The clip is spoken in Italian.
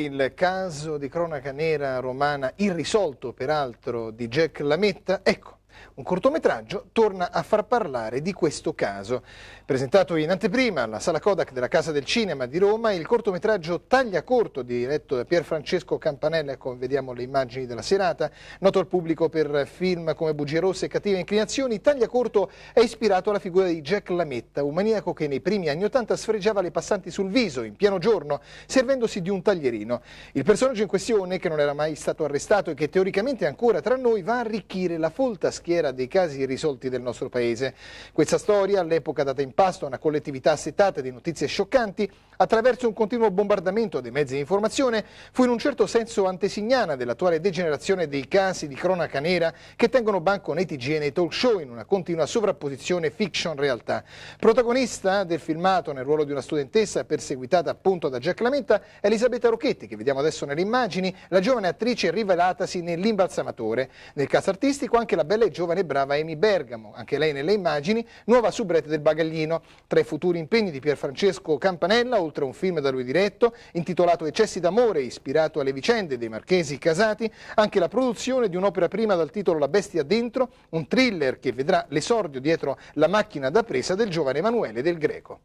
Il caso di cronaca nera romana irrisolto peraltro di Jack Lametta, ecco, un cortometraggio torna a far parlare di questo caso. Presentato in anteprima alla Sala Kodak della Casa del Cinema di Roma, il cortometraggio Taglia Corto, diretto da Pier Francesco Campanella, come vediamo le immagini della serata, noto al pubblico per film come Bugie Rosse e Cattive Inclinazioni, Taglia Corto è ispirato alla figura di Jack Lametta, un maniaco che nei primi anni Ottanta sfregiava le passanti sul viso, in pieno giorno, servendosi di un taglierino. Il personaggio in questione, che non era mai stato arrestato e che teoricamente è ancora tra noi, va a arricchire la folta scrittura schiera dei casi risolti del nostro paese. Questa storia all'epoca data in pasto a una collettività assetata di notizie scioccanti attraverso un continuo bombardamento dei mezzi di informazione, fu in un certo senso antesignana dell'attuale degenerazione dei casi di cronaca nera che tengono banco nei TG e nei talk show in una continua sovrapposizione fiction-realtà. Protagonista del filmato nel ruolo di una studentessa perseguitata appunto da Jack Lamenta è Elisabetta Rocchetti, che vediamo adesso nelle immagini, la giovane attrice rivelatasi nell'imbalsamatore. Nel caso artistico anche la bella e giovane e brava Amy Bergamo, anche lei nelle immagini, nuova subrette del bagaglino. Tra i futuri impegni di Pierfrancesco Campanella, oltre inoltre un film da lui diretto, intitolato Eccessi d'amore, ispirato alle vicende dei marchesi casati, anche la produzione di un'opera prima dal titolo La bestia dentro, un thriller che vedrà l'esordio dietro la macchina da presa del giovane Emanuele del Greco.